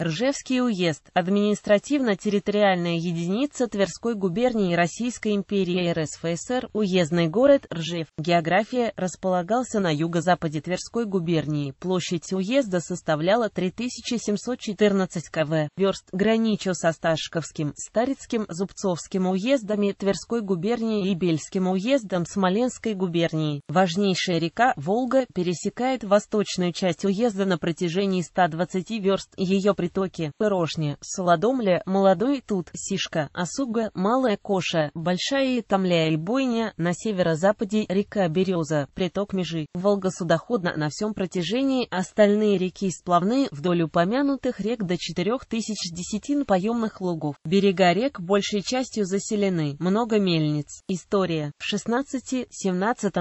Ржевский уезд – административно-территориальная единица Тверской губернии Российской империи РСФСР, уездный город Ржев. География располагался на юго-западе Тверской губернии. Площадь уезда составляла 3714 кв. Верст граничил со Сташковским, Старицким, Зубцовским уездами Тверской губернии и Бельским уездом Смоленской губернии. Важнейшая река Волга пересекает восточную часть уезда на протяжении 120 верст. Ее притоки, пирожни, солодомля, молодой тут, сишка, осуга, малая коша, большая и томля и бойня, на северо-западе река Береза, приток Межи, Волга судоходна на всем протяжении, остальные реки сплавные вдоль упомянутых рек до 4000 десятин поемных лугов. Берега рек большей частью заселены, много мельниц. История. В 16-17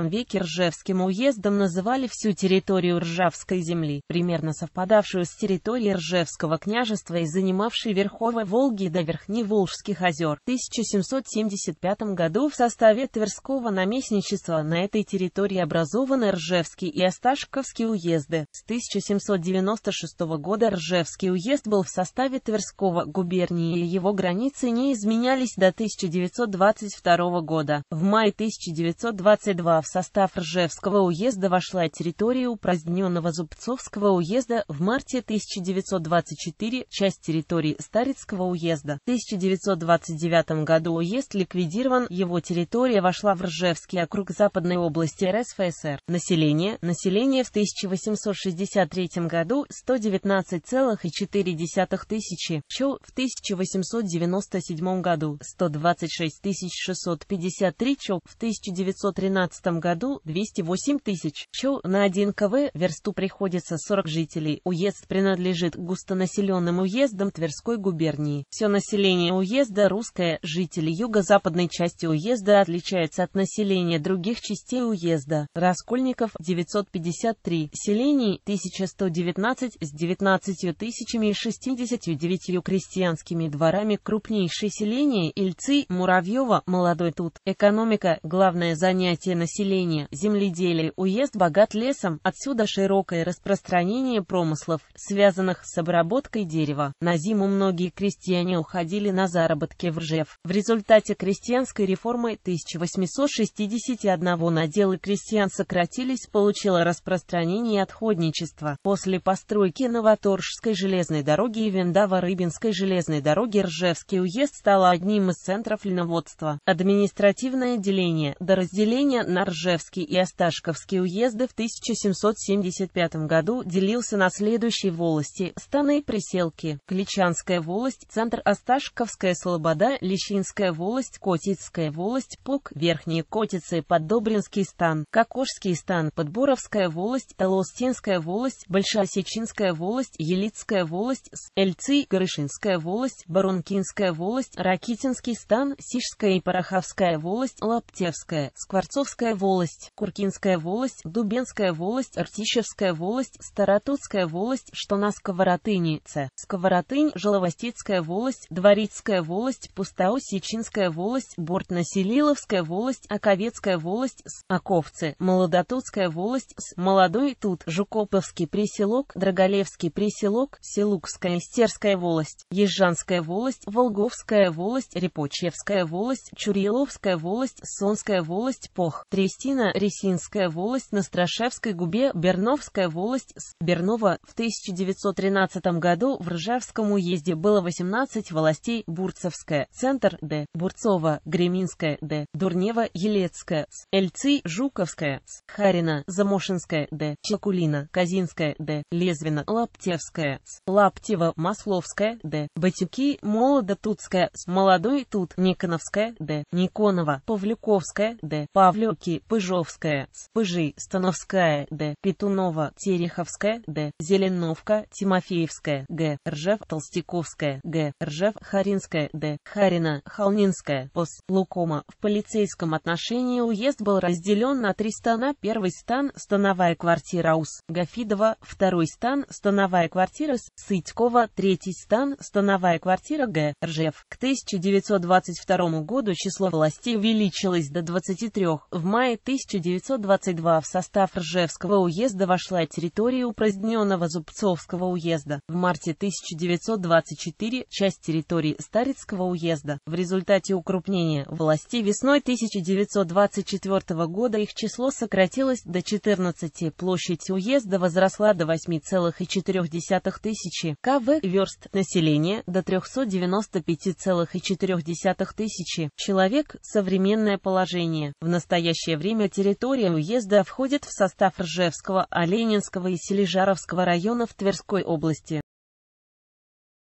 веке Ржевским уездом называли всю территорию Ржавской земли, примерно совпадавшую с территорией Ржевского княжества и занимавший Верховой Волги до Верхневолжских озер. В 1775 году в составе Тверского наместничества на этой территории образованы Ржевский и Осташковский уезды. С 1796 года Ржевский уезд был в составе Тверского губернии и его границы не изменялись до 1922 года. В мае 1922 в состав Ржевского уезда вошла территория упраздненного Зубцовского уезда в марте 1924 4, часть территории Старицкого уезда. В 1929 году уезд ликвидирован, его территория вошла в Ржевский округ Западной области РСФСР. Население. Население в 1863 году 119,4 тысячи. ЧО в 1897 году 126 653 ЧО в 1913 году 208 тысяч. ЧО на 1 КВ версту приходится 40 жителей. Уезд принадлежит густонаселенному населенным уездом Тверской губернии. Все население уезда русское, жители юго-западной части уезда отличаются от населения других частей уезда. Раскольников 953, селений 1119 с 19 тысячами и 69 крестьянскими дворами крупнейшие селения Ильцы, Муравьева, Молодой Тут. Экономика – главное занятие населения, земледелие, уезд богат лесом, отсюда широкое распространение промыслов, связанных с обработкой обработкой дерева. На зиму многие крестьяне уходили на заработки в Ржев. В результате крестьянской реформы 1861 наделы крестьян сократились, получило распространение отходничества. После постройки Новоторжской железной дороги и Виндава-Рыбинской железной дороги Ржевский уезд стал одним из центров льноводства. Административное деление до разделения на Ржевский и Осташковский уезды в 1775 году делился на следующие волости – Станы, Преселки, Кличанская волость, Центр Осташковская Слобода, Лещинская волость, Котицкая волость, Пук, Верхние Котицы, Поддобринский стан, Кокошский стан, Подборовская волость, Толостинская волость, Большоосечинская волость, Елицкая волость, с Эльцы, Грышинская волость, Барункинская волость, Ракитинский стан, Сишская и Пороховская волость, Лаптевская, Скворцовская волость, Куркинская волость, Дубенская волость, Артищевская волость, Старотутская волость, что на Сковоротыне, Станица, Сковоротынь, Желовостицкая волость, Дворицкая волость, Пустоусечинская волость, Бортно-Селиловская волость, Оковецкая волость, С. Оковцы, Молодотутская волость, С. Молодой Тут, Жукоповский приселок, Драголевский приселок, Селукская, Истерская волость, Ежанская волость, Волговская волость, Репочевская волость, Чуриловская волость, Сонская волость, Пох, Трестина, Ресинская волость, на Страшевской губе, Берновская волость, С. Бернова, в 1913 году году в Ржевском уезде было 18 властей Бурцевская, Центр Д, Бурцова, Греминская Д, Дурнева, Елецкая С, Эльцы, Жуковская С, Харина, Замошинская Д, Чакулина, Казинская Д, Лезвина, Лаптевская С, Лаптева, Масловская Д, Батюки, Молодотутская С, Молодой Тут, Никоновская Д, Никонова, Павлюковская Д, Павлюки, Пыжовская С, Пыжи, Становская Д, Петунова, Тереховская Д, Зеленовка, Тимофеевская Г. Ржев, Толстяковская, Г. Ржев, Харинская, Д. Харина, Холнинская, Пос. Лукома. В полицейском отношении уезд был разделен на три стана. Первый стан – становая квартира УС Гафидова, второй стан – становая квартира С. Сытькова, третий стан – становая квартира Г. Ржев. К 1922 году число властей увеличилось до 23. В мае 1922 в состав Ржевского уезда вошла территория упраздненного Зубцовского уезда. В мае марте 1924 часть территории Старицкого уезда. В результате укрупнения властей весной 1924 года их число сократилось до 14, площадь уезда возросла до 8,4 тысячи кв верст, населения до 395,4 тысячи человек, современное положение. В настоящее время территория уезда входит в состав Ржевского, Оленинского и Селижаровского районов Тверской области.